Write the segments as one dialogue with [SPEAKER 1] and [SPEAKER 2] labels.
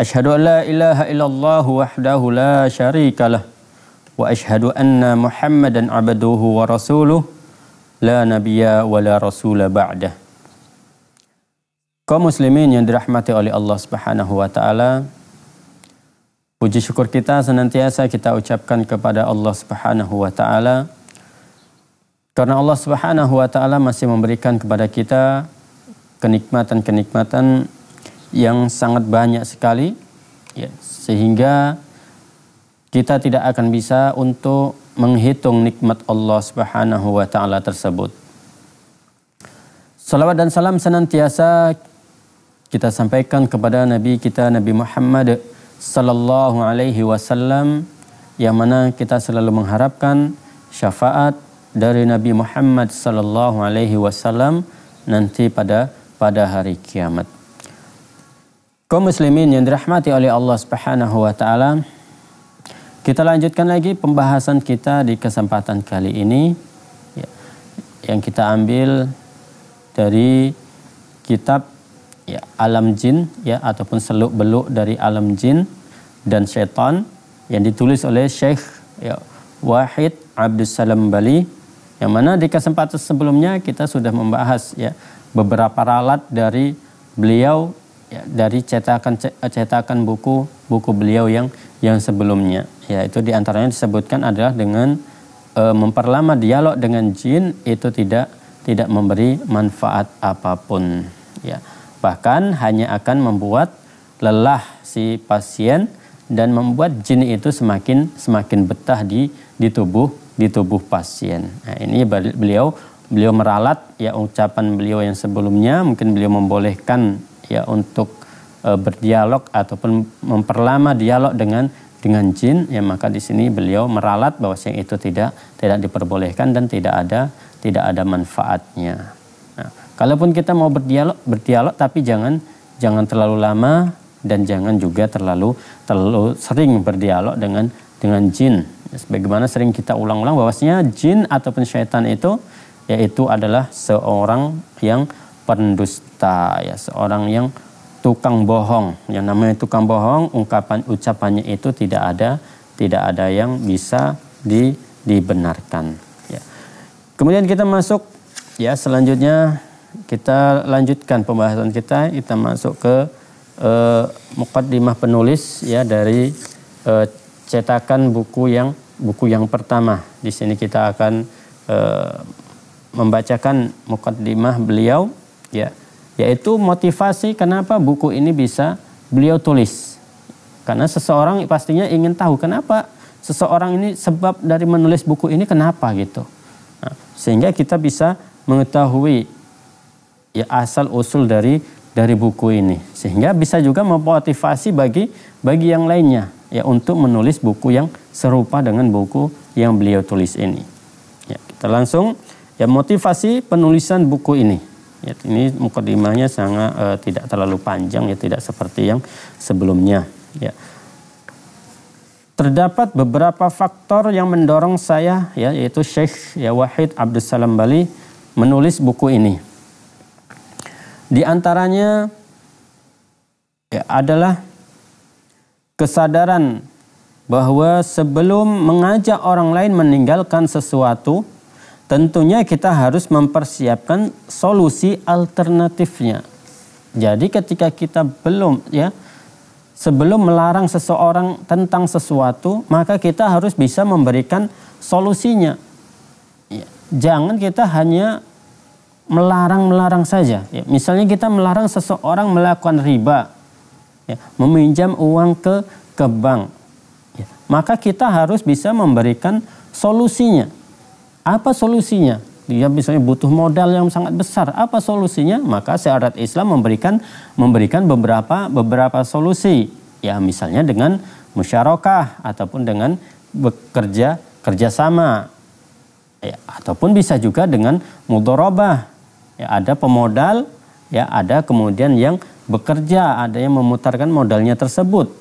[SPEAKER 1] Ashadu an la ilaha illallah wahdahu la sharika lah. wa ashadu anna Muhammadan abaduhu wa rasuluh la nabiya wa la rasula ba'dah. Kau muslimin yang dirahmati oleh Allah Subhanahu wa taala, puji syukur kita senantiasa kita ucapkan kepada Allah Subhanahu wa taala karena Allah Subhanahu wa taala masih memberikan kepada kita kenikmatan-kenikmatan yang sangat banyak sekali ya, sehingga kita tidak akan bisa untuk menghitung nikmat Allah Subhanahu wa taala tersebut. Salawat dan salam senantiasa kita sampaikan kepada nabi kita Nabi Muhammad sallallahu alaihi wasallam yang mana kita selalu mengharapkan syafaat dari Nabi Muhammad sallallahu alaihi wasallam nanti pada pada hari kiamat. Kaum muslimin yang dirahmati oleh Allah Subhanahu wa taala. Kita lanjutkan lagi pembahasan kita di kesempatan kali ini ya, yang kita ambil dari kitab ya, Alam Jin ya ataupun seluk-beluk dari Alam Jin dan Setan yang ditulis oleh Syekh ya, Wahid Abdus Salam Bali yang mana di kesempatan sebelumnya kita sudah membahas ya beberapa ralat dari beliau ya, dari cetakan eh, cetakan buku buku beliau yang yang sebelumnya yaitu diantaranya disebutkan adalah dengan e, memperlama dialog dengan jin itu tidak tidak memberi manfaat apapun ya bahkan hanya akan membuat lelah si pasien dan membuat jin itu semakin semakin betah di di tubuh di tubuh pasien. Nah, ini beliau beliau meralat ya ucapan beliau yang sebelumnya mungkin beliau membolehkan ya untuk e, berdialog ataupun memperlama dialog dengan dengan jin ya maka di sini beliau meralat bahwa yang itu tidak tidak diperbolehkan dan tidak ada tidak ada manfaatnya. Nah, kalaupun kita mau berdialog berdialog tapi jangan jangan terlalu lama dan jangan juga terlalu terlalu sering berdialog dengan dengan jin. Sebagaimana sering kita ulang-ulang bahwasanya jin ataupun syaitan itu yaitu adalah seorang yang pendusta ya seorang yang tukang bohong yang namanya tukang bohong ungkapan ucapannya itu tidak ada tidak ada yang bisa di, dibenarkan ya. kemudian kita masuk ya selanjutnya kita lanjutkan pembahasan kita kita masuk ke eh, mukadimah penulis ya dari eh, cetakan buku yang buku yang pertama di sini kita akan eh, membacakan mukadimah beliau ya yaitu motivasi kenapa buku ini bisa beliau tulis karena seseorang pastinya ingin tahu kenapa seseorang ini sebab dari menulis buku ini kenapa gitu nah, sehingga kita bisa mengetahui ya asal usul dari dari buku ini sehingga bisa juga memotivasi bagi bagi yang lainnya ya untuk menulis buku yang serupa dengan buku yang beliau tulis ini ya, kita langsung ya motivasi penulisan buku ini Ya, ini mukadimahnya sangat uh, tidak terlalu panjang ya tidak seperti yang sebelumnya ya. Terdapat beberapa faktor yang mendorong saya ya yaitu Syekh ya Wahid Abdus Salam Bali menulis buku ini. Di antaranya ya, adalah kesadaran bahwa sebelum mengajak orang lain meninggalkan sesuatu tentunya kita harus mempersiapkan solusi alternatifnya. Jadi ketika kita belum ya sebelum melarang seseorang tentang sesuatu, maka kita harus bisa memberikan solusinya. Ya, jangan kita hanya melarang-melarang saja. Ya. Misalnya kita melarang seseorang melakukan riba, ya. meminjam uang ke ke bank, ya. maka kita harus bisa memberikan solusinya apa solusinya? Dia misalnya butuh modal yang sangat besar. Apa solusinya? Maka syariat Islam memberikan memberikan beberapa beberapa solusi. Ya misalnya dengan musyarakah ataupun dengan bekerja kerjasama ya, ataupun bisa juga dengan mudorobah ya, ada pemodal ya ada kemudian yang bekerja ada yang memutarkan modalnya tersebut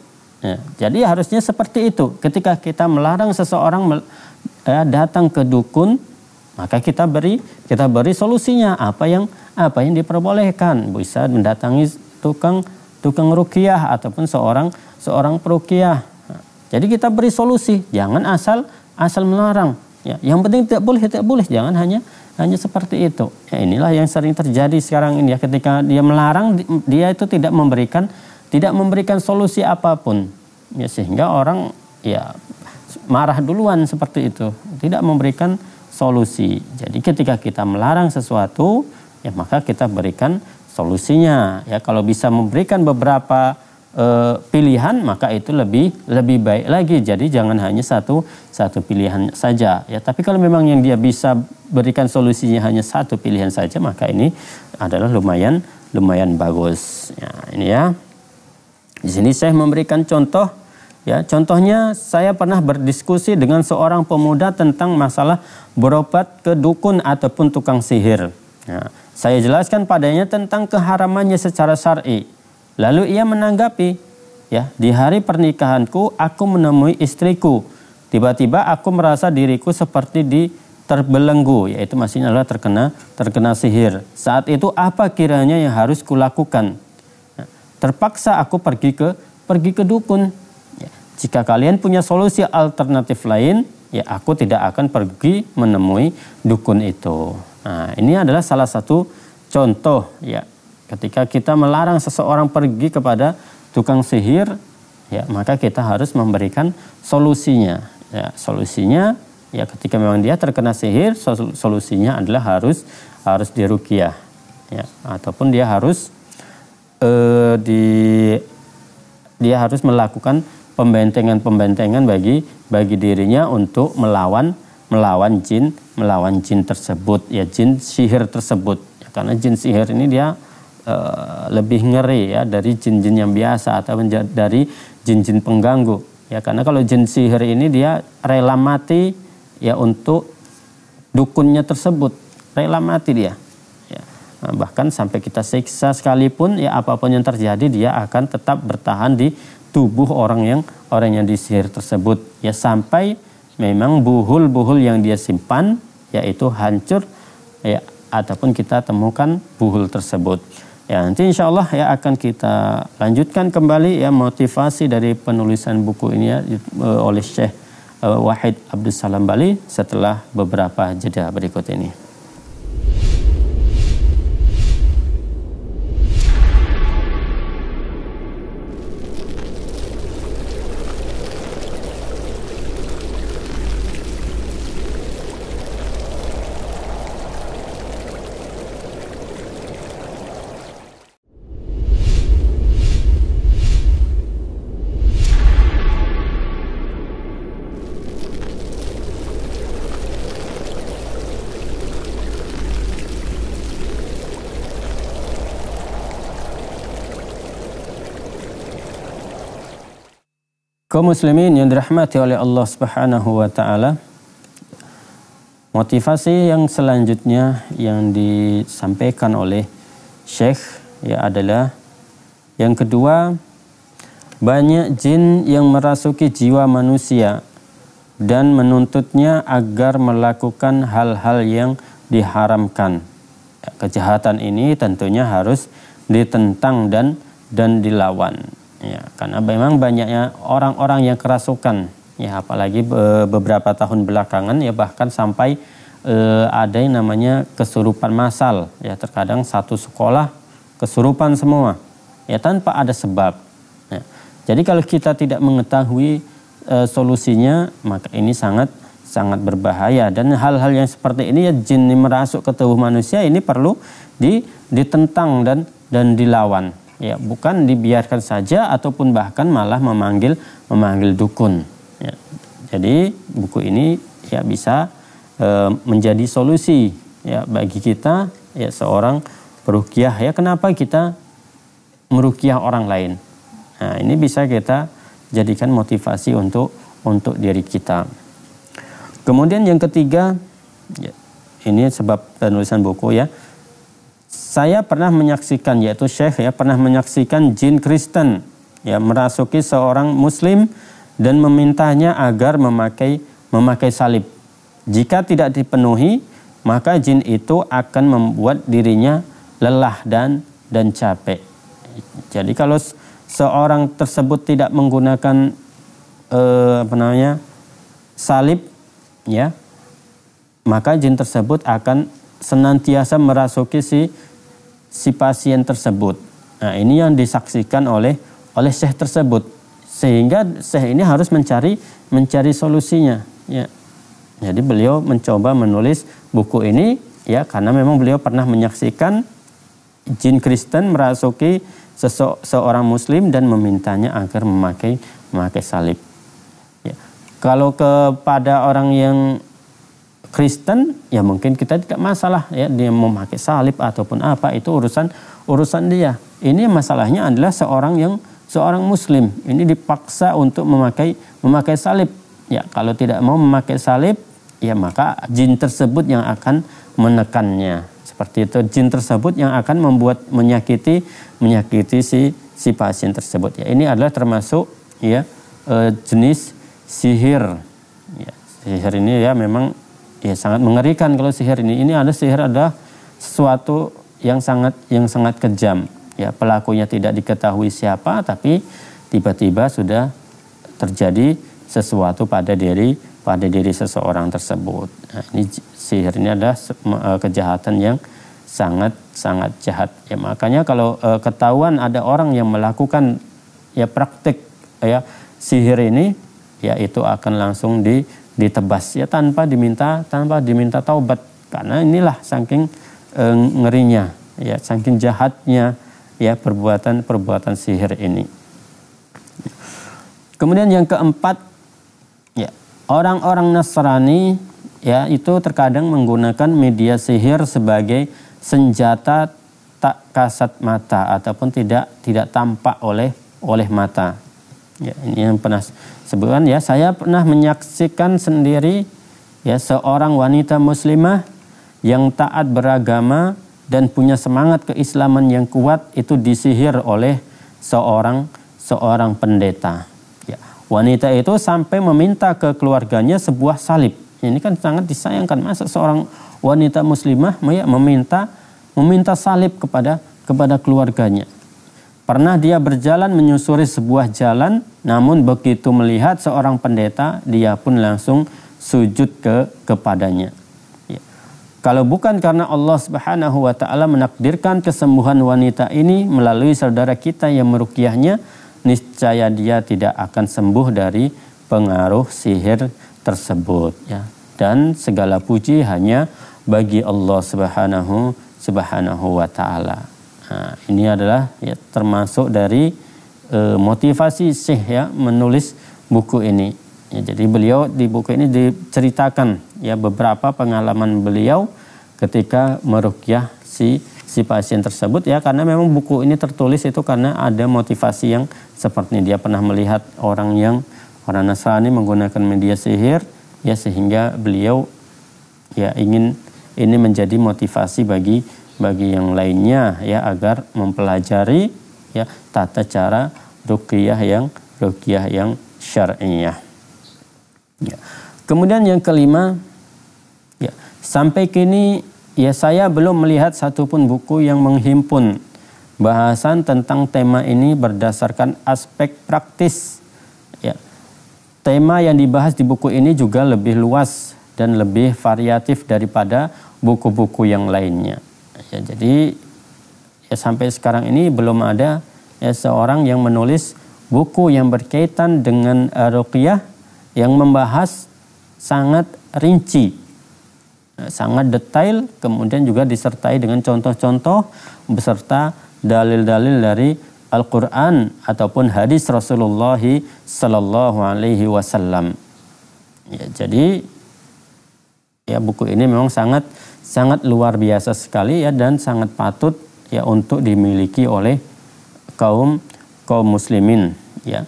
[SPEAKER 1] ya, jadi harusnya seperti itu ketika kita melarang seseorang eh, datang ke dukun, maka kita beri kita beri solusinya apa yang apa yang diperbolehkan. Bisa mendatangi tukang tukang rukiah ataupun seorang seorang perukiah. Jadi kita beri solusi, jangan asal asal melarang. Ya, yang penting tidak boleh tidak boleh, jangan hanya hanya seperti itu. Ya, inilah yang sering terjadi sekarang ini ya ketika dia melarang dia itu tidak memberikan tidak memberikan solusi apapun. Ya sehingga orang ya marah duluan seperti itu, tidak memberikan solusi. Jadi ketika kita melarang sesuatu, ya maka kita berikan solusinya. Ya kalau bisa memberikan beberapa e, pilihan maka itu lebih lebih baik lagi. Jadi jangan hanya satu satu pilihan saja. Ya tapi kalau memang yang dia bisa berikan solusinya hanya satu pilihan saja maka ini adalah lumayan lumayan bagus. Ya, ini ya. Di sini saya memberikan contoh Ya, contohnya saya pernah berdiskusi dengan seorang pemuda tentang masalah berobat ke dukun ataupun tukang sihir. Ya, saya jelaskan padanya tentang keharamannya secara syar'i. Lalu ia menanggapi, ya, di hari pernikahanku aku menemui istriku. Tiba-tiba aku merasa diriku seperti di terbelenggu, yaitu maksudnya adalah terkena terkena sihir. Saat itu apa kiranya yang harus kulakukan? Ya, terpaksa aku pergi ke pergi ke dukun jika kalian punya solusi alternatif lain, ya aku tidak akan pergi menemui dukun itu. Nah, ini adalah salah satu contoh ya. Ketika kita melarang seseorang pergi kepada tukang sihir, ya maka kita harus memberikan solusinya. Ya, solusinya ya ketika memang dia terkena sihir, solusinya adalah harus harus dirukiah ya ataupun dia harus eh, di dia harus melakukan pembentengan-pembentengan bagi bagi dirinya untuk melawan melawan jin melawan jin tersebut ya jin sihir tersebut ya, karena jin sihir ini dia e, lebih ngeri ya dari jin-jin yang biasa atau dari jin-jin pengganggu ya karena kalau jin sihir ini dia rela mati ya untuk dukunnya tersebut rela mati dia ya. nah, bahkan sampai kita siksa sekalipun ya apapun yang terjadi dia akan tetap bertahan di tubuh orang yang orang yang disihir tersebut ya sampai memang buhul-buhul yang dia simpan yaitu hancur ya ataupun kita temukan buhul tersebut. Ya, nanti insya Allah ya akan kita lanjutkan kembali ya motivasi dari penulisan buku ini ya e, oleh Syekh e, Wahid Abdus Salam Bali setelah beberapa jeda berikut ini. Kau muslimin yang dirahmati oleh Allah Subhanahu wa taala. Motivasi yang selanjutnya yang disampaikan oleh Syekh ya adalah yang kedua banyak jin yang merasuki jiwa manusia dan menuntutnya agar melakukan hal-hal yang diharamkan. Kejahatan ini tentunya harus ditentang dan dan dilawan. Ya, karena memang banyaknya orang-orang yang kerasukan. Ya, apalagi e, beberapa tahun belakangan ya bahkan sampai e, ada yang namanya kesurupan massal. Ya, terkadang satu sekolah kesurupan semua. Ya, tanpa ada sebab. Ya. Jadi kalau kita tidak mengetahui e, solusinya, maka ini sangat sangat berbahaya dan hal-hal yang seperti ini ya jin merasuk ke tubuh manusia ini perlu di, ditentang dan dan dilawan ya bukan dibiarkan saja ataupun bahkan malah memanggil memanggil dukun ya. jadi buku ini ya bisa e, menjadi solusi ya bagi kita ya seorang perukiah ya kenapa kita merukiah orang lain nah ini bisa kita jadikan motivasi untuk untuk diri kita kemudian yang ketiga ya, ini sebab penulisan buku ya saya pernah menyaksikan yaitu Syekh ya pernah menyaksikan jin Kristen ya merasuki seorang muslim dan memintanya agar memakai memakai salib. Jika tidak dipenuhi, maka jin itu akan membuat dirinya lelah dan dan capek. Jadi kalau seorang tersebut tidak menggunakan eh, apa namanya salib ya maka jin tersebut akan senantiasa merasuki si si pasien tersebut. Nah, ini yang disaksikan oleh oleh syekh tersebut. Sehingga syekh ini harus mencari mencari solusinya, ya. Jadi beliau mencoba menulis buku ini ya karena memang beliau pernah menyaksikan jin Kristen merasuki seorang muslim dan memintanya agar memakai memakai salib. Ya. Kalau kepada orang yang Kristen ya mungkin kita tidak masalah ya dia memakai salib ataupun apa itu urusan urusan dia. Ini masalahnya adalah seorang yang seorang muslim ini dipaksa untuk memakai memakai salib. Ya, kalau tidak mau memakai salib ya maka jin tersebut yang akan menekannya. Seperti itu jin tersebut yang akan membuat menyakiti menyakiti si si pasien tersebut ya. Ini adalah termasuk ya eh, jenis sihir. Ya, sihir ini ya memang ya sangat mengerikan kalau sihir ini. Ini ada sihir ada sesuatu yang sangat yang sangat kejam. Ya, pelakunya tidak diketahui siapa tapi tiba-tiba sudah terjadi sesuatu pada diri pada diri seseorang tersebut. Nah, ini sihir ini adalah eh, kejahatan yang sangat sangat jahat. Ya makanya kalau e, ketahuan ada orang yang melakukan ya praktik ya sihir ini ya itu akan langsung di ditebas ya tanpa diminta tanpa diminta taubat karena inilah saking e, ngerinya ya saking jahatnya ya perbuatan-perbuatan sihir ini. Kemudian yang keempat ya orang-orang Nasrani ya itu terkadang menggunakan media sihir sebagai senjata tak kasat mata ataupun tidak tidak tampak oleh oleh mata Ya, ini yang pernah sebutkan ya, saya pernah menyaksikan sendiri ya seorang wanita muslimah yang taat beragama dan punya semangat keislaman yang kuat itu disihir oleh seorang seorang pendeta. Ya, wanita itu sampai meminta ke keluarganya sebuah salib. Ini kan sangat disayangkan masa seorang wanita muslimah ya, meminta meminta salib kepada kepada keluarganya. Pernah dia berjalan menyusuri sebuah jalan, namun begitu melihat seorang pendeta, dia pun langsung sujud ke kepadanya. Ya. Kalau bukan karena Allah Subhanahu wa taala menakdirkan kesembuhan wanita ini melalui saudara kita yang merukiahnya, niscaya dia tidak akan sembuh dari pengaruh sihir tersebut ya. Dan segala puji hanya bagi Allah Subhanahu Subhanahu wa taala. Nah, ini adalah ya, termasuk dari e, motivasi Syekh ya menulis buku ini. Ya, jadi beliau di buku ini diceritakan ya beberapa pengalaman beliau ketika merukyah si si pasien tersebut ya karena memang buku ini tertulis itu karena ada motivasi yang seperti ini. dia pernah melihat orang yang orang Nasrani menggunakan media sihir ya sehingga beliau ya ingin ini menjadi motivasi bagi bagi yang lainnya ya agar mempelajari ya tata cara rukiah yang rukiah yang syarinya Ya. Kemudian yang kelima ya sampai kini ya saya belum melihat satupun buku yang menghimpun bahasan tentang tema ini berdasarkan aspek praktis. Ya. Tema yang dibahas di buku ini juga lebih luas dan lebih variatif daripada buku-buku yang lainnya. Ya, jadi ya sampai sekarang ini belum ada ya, seorang yang menulis buku yang berkaitan dengan uh, ruqyah yang membahas sangat rinci, eh, sangat detail, kemudian juga disertai dengan contoh-contoh beserta dalil-dalil dari Al-Quran ataupun hadis Rasulullah Sallallahu Alaihi Wasallam. Ya, jadi ya buku ini memang sangat sangat luar biasa sekali ya dan sangat patut ya untuk dimiliki oleh kaum kaum muslimin ya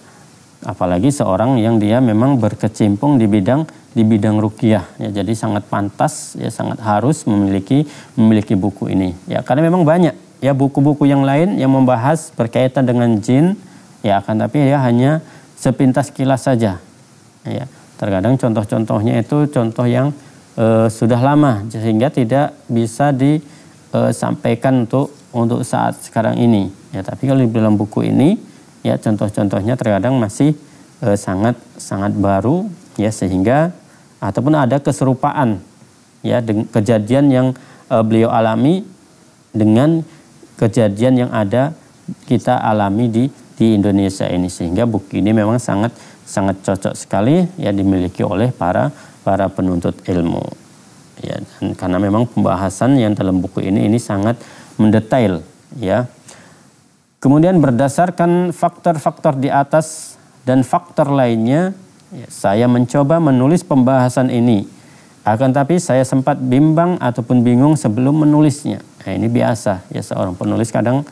[SPEAKER 1] apalagi seorang yang dia memang berkecimpung di bidang di bidang rukiah ya jadi sangat pantas ya sangat harus memiliki memiliki buku ini ya karena memang banyak ya buku-buku yang lain yang membahas berkaitan dengan jin ya akan tapi ya hanya sepintas kilas saja ya terkadang contoh-contohnya itu contoh yang e, sudah lama sehingga tidak bisa disampaikan eh, untuk untuk saat sekarang ini. Ya, tapi kalau di dalam buku ini ya contoh-contohnya terkadang masih e, sangat sangat baru ya sehingga ataupun ada keserupaan ya kejadian yang e, beliau alami dengan kejadian yang ada kita alami di di Indonesia ini sehingga buku ini memang sangat sangat cocok sekali ya dimiliki oleh para para penuntut ilmu. Ya, dan karena memang pembahasan yang dalam buku ini ini sangat mendetail, ya. Kemudian berdasarkan faktor-faktor di atas dan faktor lainnya, ya, saya mencoba menulis pembahasan ini. Akan tapi saya sempat bimbang ataupun bingung sebelum menulisnya. Nah, ini biasa ya seorang penulis kadang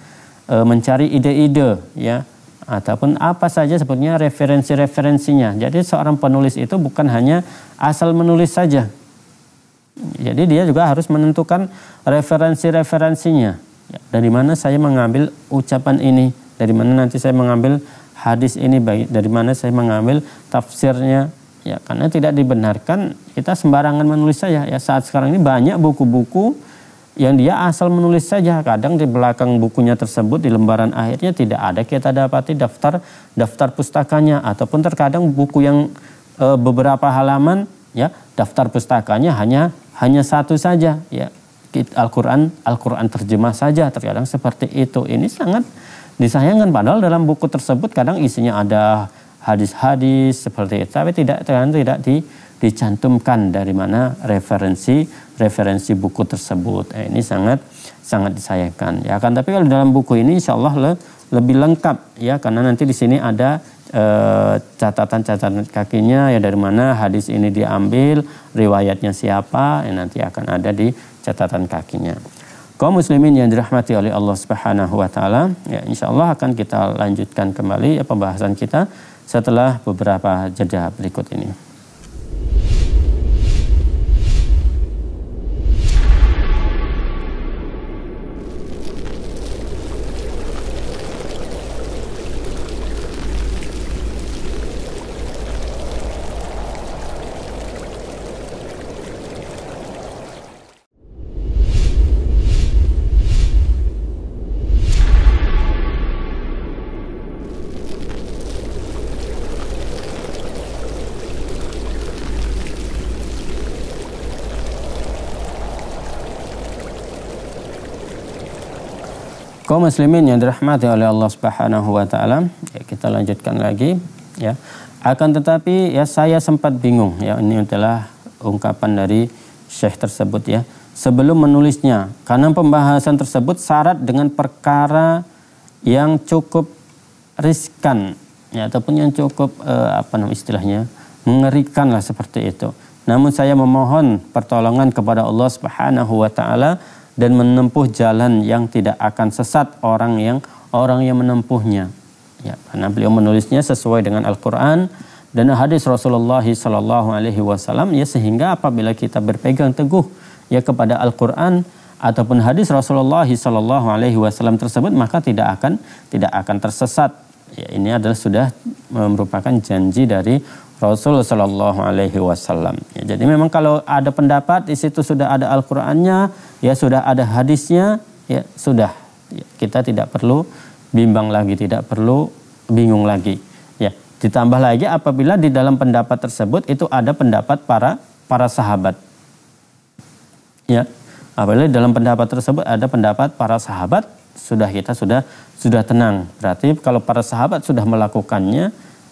[SPEAKER 1] e, mencari ide-ide ya ataupun apa saja sebetulnya referensi-referensinya. Jadi seorang penulis itu bukan hanya asal menulis saja. Jadi dia juga harus menentukan referensi-referensinya. Ya, dari mana saya mengambil ucapan ini, dari mana nanti saya mengambil hadis ini, dari mana saya mengambil tafsirnya. Ya, karena tidak dibenarkan kita sembarangan menulis saja. Ya, saat sekarang ini banyak buku-buku yang dia asal menulis saja. Kadang di belakang bukunya tersebut di lembaran akhirnya tidak ada kita dapati daftar daftar pustakanya ataupun terkadang buku yang e, beberapa halaman ya daftar pustakanya hanya hanya satu saja ya. Al-Qur'an Al-Qur'an terjemah saja terkadang seperti itu. Ini sangat disayangkan padahal dalam buku tersebut kadang isinya ada hadis-hadis seperti itu tapi tidak terkadang tidak di dicantumkan dari mana referensi referensi buku tersebut. Eh, ini sangat sangat disayangkan. Ya kan, tapi kalau dalam buku ini insya Allah le, lebih lengkap ya karena nanti di sini ada eh, catatan-catatan e, kakinya ya dari mana hadis ini diambil, riwayatnya siapa, ya, nanti akan ada di catatan kakinya. Kaum muslimin yang dirahmati oleh Allah Subhanahu wa taala, ya Allah akan kita lanjutkan kembali ya pembahasan kita setelah beberapa jeda berikut ini. muslimin yang dirahmati oleh Allah Subhanahu wa taala, ya, kita lanjutkan lagi ya. Akan tetapi ya saya sempat bingung ya ini adalah ungkapan dari Syekh tersebut ya. Sebelum menulisnya karena pembahasan tersebut syarat dengan perkara yang cukup riskan ya ataupun yang cukup eh, apa namanya istilahnya mengerikan lah seperti itu. Namun saya memohon pertolongan kepada Allah Subhanahu wa taala dan menempuh jalan yang tidak akan sesat orang yang orang yang menempuhnya. Ya, karena beliau menulisnya sesuai dengan Al-Qur'an dan hadis Rasulullah sallallahu alaihi wasallam ya sehingga apabila kita berpegang teguh ya kepada Al-Qur'an ataupun hadis Rasulullah sallallahu alaihi wasallam tersebut maka tidak akan tidak akan tersesat. Ya, ini adalah sudah eh, merupakan janji dari Rasul Shallallahu Alaihi Wasallam. Ya, jadi memang kalau ada pendapat di situ sudah ada Al-Qur'annya, ya sudah ada hadisnya, ya sudah ya, kita tidak perlu bimbang lagi, tidak perlu bingung lagi. Ya ditambah lagi apabila di dalam pendapat tersebut itu ada pendapat para para sahabat. Ya apabila di dalam pendapat tersebut ada pendapat para sahabat sudah kita sudah sudah tenang. Berarti kalau para sahabat sudah melakukannya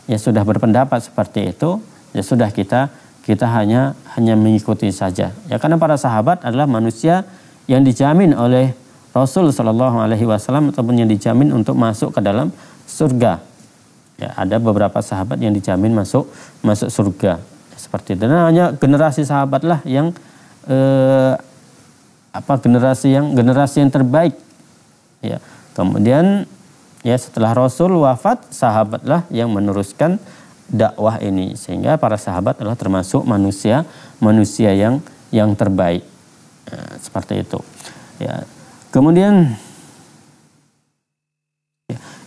[SPEAKER 1] ya sudah berpendapat seperti itu, ya sudah kita kita hanya hanya mengikuti saja. Ya karena para sahabat adalah manusia yang dijamin oleh Rasul Shallallahu Alaihi Wasallam ataupun yang dijamin untuk masuk ke dalam surga. Ya, ada beberapa sahabat yang dijamin masuk masuk surga seperti itu. Dan hanya generasi sahabatlah yang eh, apa generasi yang generasi yang terbaik. Ya, kemudian ya setelah Rasul wafat sahabatlah yang meneruskan dakwah ini sehingga para sahabat adalah termasuk manusia manusia yang yang terbaik ya, seperti itu ya kemudian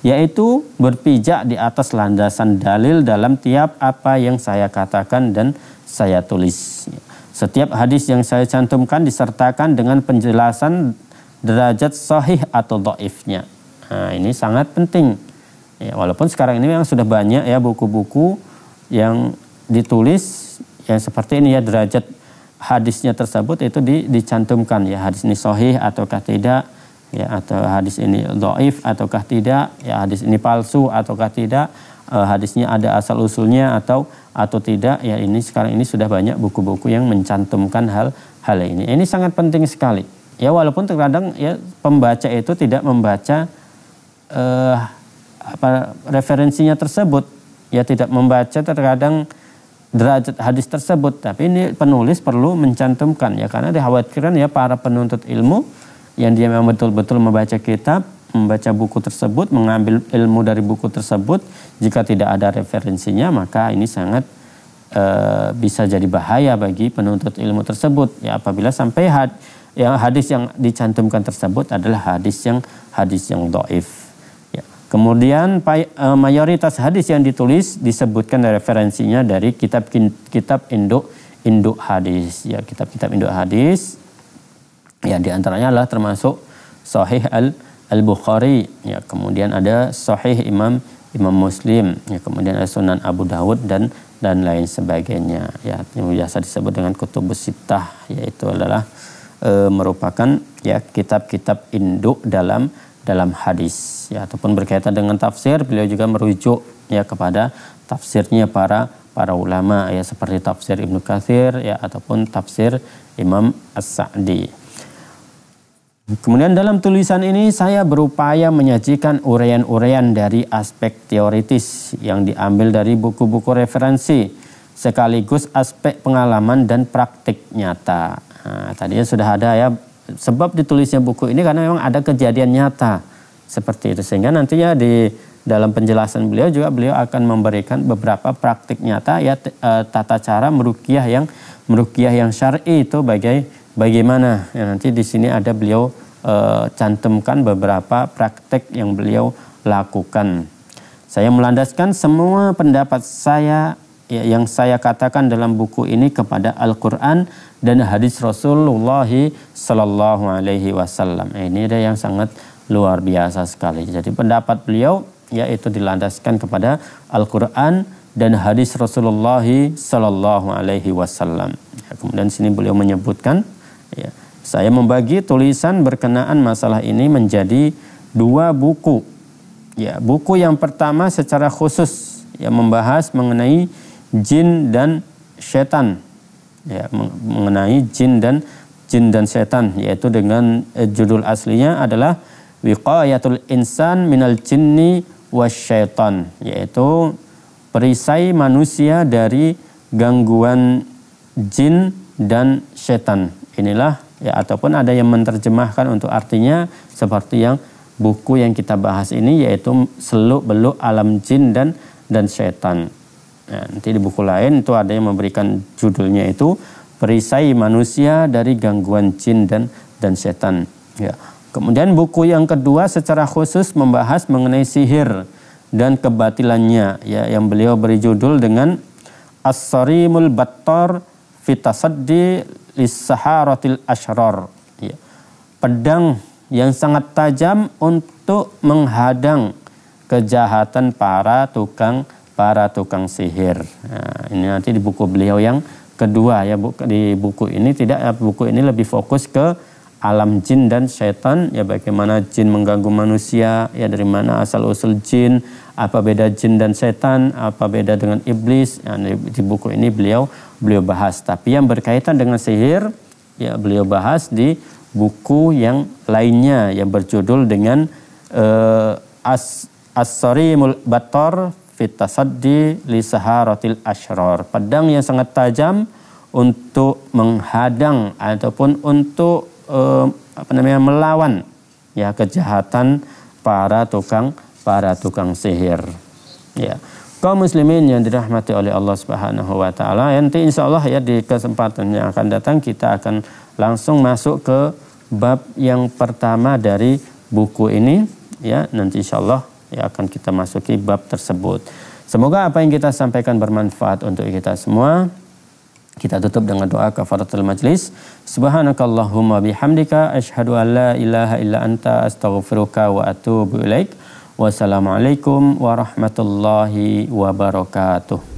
[SPEAKER 1] yaitu berpijak di atas landasan dalil dalam tiap apa yang saya katakan dan saya tulis setiap hadis yang saya cantumkan disertakan dengan penjelasan derajat sahih atau doifnya Nah, ini sangat penting. Ya, walaupun sekarang ini yang sudah banyak ya buku-buku yang ditulis yang seperti ini ya derajat hadisnya tersebut itu di, dicantumkan ya hadis ini sohih ataukah tidak ya atau hadis ini doif ataukah tidak ya hadis ini palsu ataukah tidak e, hadisnya ada asal usulnya atau atau tidak ya ini sekarang ini sudah banyak buku-buku yang mencantumkan hal hal ini ini sangat penting sekali ya walaupun terkadang ya pembaca itu tidak membaca eh, apa, referensinya tersebut, ya tidak membaca terkadang derajat hadis tersebut. Tapi ini penulis perlu mencantumkan ya karena dikhawatirkan ya para penuntut ilmu yang dia memang betul-betul membaca kitab, membaca buku tersebut, mengambil ilmu dari buku tersebut, jika tidak ada referensinya maka ini sangat e, bisa jadi bahaya bagi penuntut ilmu tersebut. Ya apabila sampai had, ya, hadis yang dicantumkan tersebut adalah hadis yang hadis yang doif. Kemudian eh, mayoritas hadis yang ditulis disebutkan referensinya dari kitab kitab induk induk hadis ya kitab-kitab induk hadis ya diantaranya adalah termasuk Sahih al al Bukhari ya kemudian ada Sahih Imam Imam Muslim ya kemudian ada Sunan Abu Dawud dan dan lain sebagainya ya yang biasa disebut dengan kutubus sitah yaitu adalah e, merupakan ya kitab-kitab induk dalam dalam hadis ya ataupun berkaitan dengan tafsir beliau juga merujuk ya kepada tafsirnya para para ulama ya seperti tafsir Ibnu Katsir ya ataupun tafsir Imam As-Sa'di. Kemudian dalam tulisan ini saya berupaya menyajikan uraian-uraian dari aspek teoritis yang diambil dari buku-buku referensi sekaligus aspek pengalaman dan praktik nyata. Nah, tadinya sudah ada ya sebab ditulisnya buku ini karena memang ada kejadian nyata seperti itu sehingga nantinya di dalam penjelasan beliau juga beliau akan memberikan beberapa praktik nyata ya e, tata cara merukiah yang merukiah yang syar'i itu bagai bagaimana ya, nanti di sini ada beliau e, cantumkan beberapa praktik yang beliau lakukan saya melandaskan semua pendapat saya ya, yang saya katakan dalam buku ini kepada Al-Qur'an dan hadis Rasulullah Sallallahu Alaihi Wasallam. Eh, ini ada yang sangat luar biasa sekali. Jadi pendapat beliau yaitu dilandaskan kepada Al-Quran dan hadis Rasulullah Sallallahu Alaihi Wasallam. Ya, kemudian sini beliau menyebutkan, ya, saya membagi tulisan berkenaan masalah ini menjadi dua buku. Ya, buku yang pertama secara khusus yang membahas mengenai jin dan setan ya mengenai jin dan jin dan setan yaitu dengan eh, judul aslinya adalah wiqayatul insan minal jinni wasyaitan yaitu perisai manusia dari gangguan jin dan setan. Inilah ya ataupun ada yang menerjemahkan untuk artinya seperti yang buku yang kita bahas ini yaitu seluk beluk alam jin dan dan setan. Ya, nanti di buku lain itu ada yang memberikan judulnya itu perisai manusia dari gangguan jin dan dan setan. Ya. Kemudian buku yang kedua secara khusus membahas mengenai sihir dan kebatilannya ya yang beliau beri judul dengan As-Sarimul Battar Fitasaddi Lissaharatil Ashror. Ya. Pedang yang sangat tajam untuk menghadang kejahatan para tukang para tukang sihir. Nah, ini nanti di buku beliau yang kedua ya bu, di buku ini tidak eh, buku ini lebih fokus ke alam jin dan setan ya bagaimana jin mengganggu manusia ya dari mana asal usul jin apa beda jin dan setan apa beda dengan iblis ya, di, di buku ini beliau beliau bahas tapi yang berkaitan dengan sihir ya beliau bahas di buku yang lainnya yang berjudul dengan uh, as as mulbator fitasaddi li saharatil ashror. Pedang yang sangat tajam untuk menghadang ataupun untuk eh, apa namanya melawan ya kejahatan para tukang para tukang sihir. Ya. Kaum muslimin yang dirahmati oleh Allah Subhanahu wa taala. Nanti insyaallah ya di kesempatan yang akan datang kita akan langsung masuk ke bab yang pertama dari buku ini ya nanti insyaallah ya akan kita masuki bab tersebut. Semoga apa yang kita sampaikan bermanfaat untuk kita semua. Kita tutup dengan doa kafaratul majlis. Subhanakallahumma bihamdika asyhadu an la ilaha illa anta astaghfiruka wa atuubu ilaik. Wassalamualaikum warahmatullahi wabarakatuh.